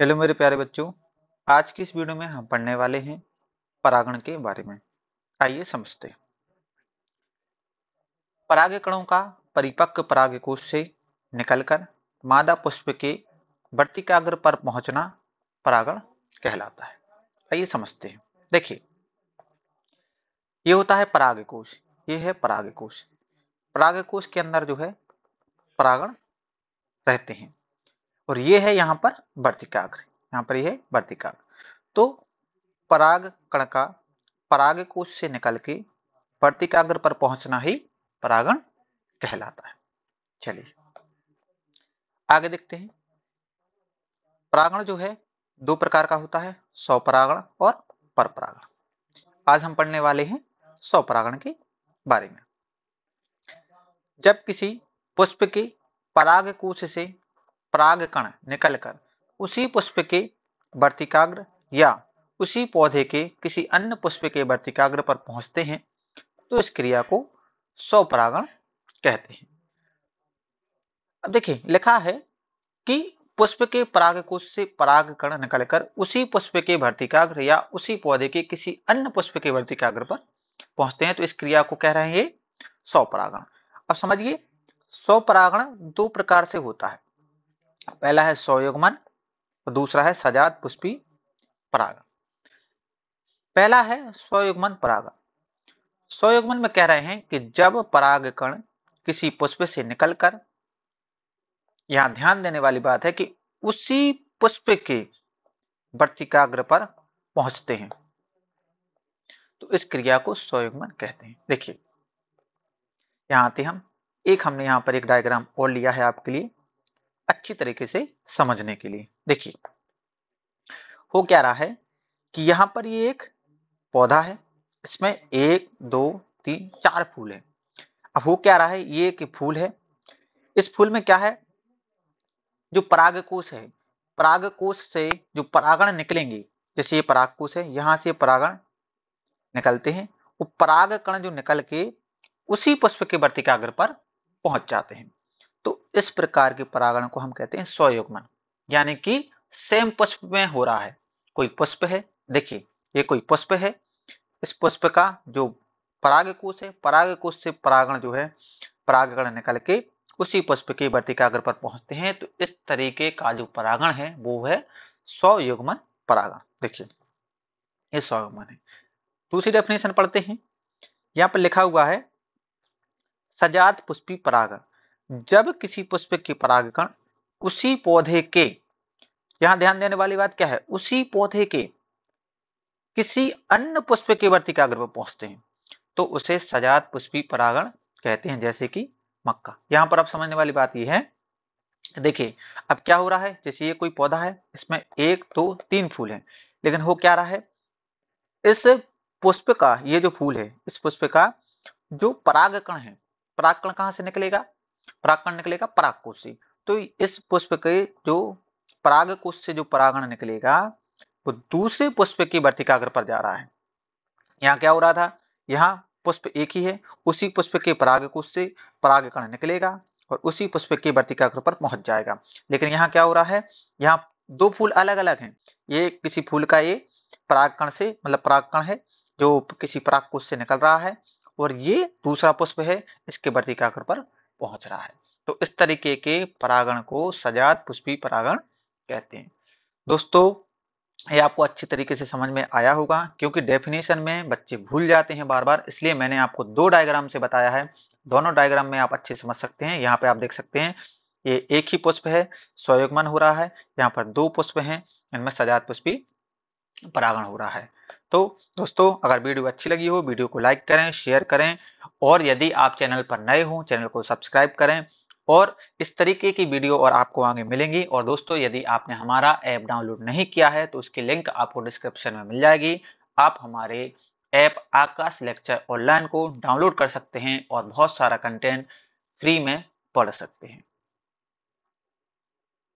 hello मेरे प्यारे बच्चों आज की इस वीडियो में हम पढ़ने वाले हैं परागण के बारे में आइए समझते हैं परागकणों का परिपक्व पराग कोष से निकलकर मादा पुष्प के वर्तिकाग्र पर पहुंचना परागण कहलाता है आइए समझते हैं देखिए ये होता है पराग कोष ये है पराग पराग कोष के अंदर जो है परागण रहते हैं और ये है यहाँ पर वर्तिकाग्र यहाँ पर ये वर्तिकाग्र तो पराग कण का पराग कोश से निकल के वर्तिकाग्र पर पहुंचना ही परागण कहलाता है चलिए आगे देखते हैं परागण जो है दो प्रकार का होता है स्वपरागण और परपरागण आज हम पढ़ने वाले हैं स्वपरागण के बारे में जब किसी पुष्प के पराग कोश से पराग कण निकलकर उसी पुष्प के वर्तिकाग्र या उसी पौधे के किसी अन्य पुष्प के वर्तिकाग्र पर पहुंचते हैं तो इस क्रिया को स्वपरागण कहते हैं अब देखिए लिखा है कि पुष्प के परागकोश से पराग कण निकलकर उसी पुष्प के वर्तिकाग्र या उसी पौधे के किसी अन्य पुष्प के वर्तिकाग्र पर पहुंचते हैं तो इस क्रिया को कह रहे हैं ये स्वपरागण अब समझिए स्वपरागण दो प्रकार से होता है पहला है सौयुगमन और दूसरा है सजात पुष्पी पराग पहला है स्वयुग्मन पराग स्वयुग्मन में कह रहे हैं कि जब परागकण किसी पुष्प से निकलकर यहां ध्यान देने वाली बात है कि उसी पुष्प के वर्तिकाग्र पर पहुंचते हैं तो इस क्रिया को स्वयुग्मन कहते हैं देखिए यहां आते हम एक हमने यहां पर एक डायग्राम और लिया है आपके लिए अच्छी तरीके से समझने के लिए देखिए हो क्या रहा है कि यहां पर ये एक पौधा है इसमें एक दो तीन चार फूल है अब हो क्या रहा है ये एक फूल है इस फूल में क्या है जो पराग कोश है पराग कोश से जो परागण निकलेंगे जैसे ये पराग कोश है यहां से परागण निकलते हैं वो पराग कण जो निकल के उसी पुष्प के वर्तिकाग्र पर पहुंच जाते हैं इस प्रकार के परागण को हम कहते हैं स्वयुग्मन यानी कि सेम पुष्प में हो रहा है कोई पुष्प है देखिए ये कोई पुष्प है इस पुष्प का जो पराग कोश है पराग कोश से परागण जो है परागण निकल के उसी पुष्प के वर्तिकाग्र पर पहुंचते हैं तो इस तरीके का जो परागण है वो है स्वयुग्मन परागण देखिए ये स्वयुग्मन है दूसरी डेफिनेशन पढ़ते हैं यहाँ पर लिखा हुआ है सजात पुष्पी परागण जब किसी पुष्प के परागकण उसी पौधे के यहां ध्यान देने वाली बात क्या है उसी पौधे के किसी अन्य पुष्प के वर्तिकाग्र पर पहुंचते हैं तो उसे सजात पुष्पी परागण कहते हैं जैसे कि मक्का यहां पर आप समझने वाली बात यह है देखिए अब क्या हो रहा है जैसे ये कोई पौधा है इसमें एक दो तीन फूल हैं लेकिन हो क्या रहा है इस पुष्प का ये जो फूल है इस पुष्प का जो परागकण है परागकण कहां से निकलेगा परागकण निकलेगा कोष से तो इस पुष्प के जो कोष से जो परागण निकलेगा वो दूसरे पुष्प की वर्तिकाग्र पर जा रहा है यहाँ क्या हो रहा था यहाँ पुष्प एक ही है उसी पुष्प के कोष से परागकण निकलेगा और उसी पुष्प के वर्तिकाग्र पर पहुंच जाएगा लेकिन यहाँ क्या हो रहा है यहाँ दो फूल अलग अलग हैं ये किसी फूल का ये परागकण से मतलब परागकण है जो किसी कोष से निकल रहा है और ये दूसरा पुष्प है इसके वर्तिकाग्र पर पहुंच रहा है तो इस तरीके के परागण को सजात पुष्पी परागण कहते हैं दोस्तों ये आपको अच्छी तरीके से समझ में आया होगा क्योंकि डेफिनेशन में बच्चे भूल जाते हैं बार बार इसलिए मैंने आपको दो डायग्राम से बताया है दोनों डायग्राम में आप अच्छे समझ सकते हैं यहाँ पे आप देख सकते हैं ये एक ही पुष्प है स्वयुग्मन हो रहा है यहाँ पर दो पुष्प हैं इनमें सजात पुष्पी परागण हो रहा है तो दोस्तों अगर वीडियो अच्छी लगी हो वीडियो को लाइक करें शेयर करें और यदि आप चैनल पर नए हों चैनल को सब्सक्राइब करें और इस तरीके की वीडियो और आपको आगे मिलेंगी और दोस्तों यदि आपने हमारा ऐप डाउनलोड नहीं किया है तो उसकी लिंक आपको डिस्क्रिप्शन में मिल जाएगी आप हमारे ऐप आकाश लेक्चर ऑनलाइन को डाउनलोड कर सकते हैं और बहुत सारा कंटेंट फ्री में पढ़ सकते हैं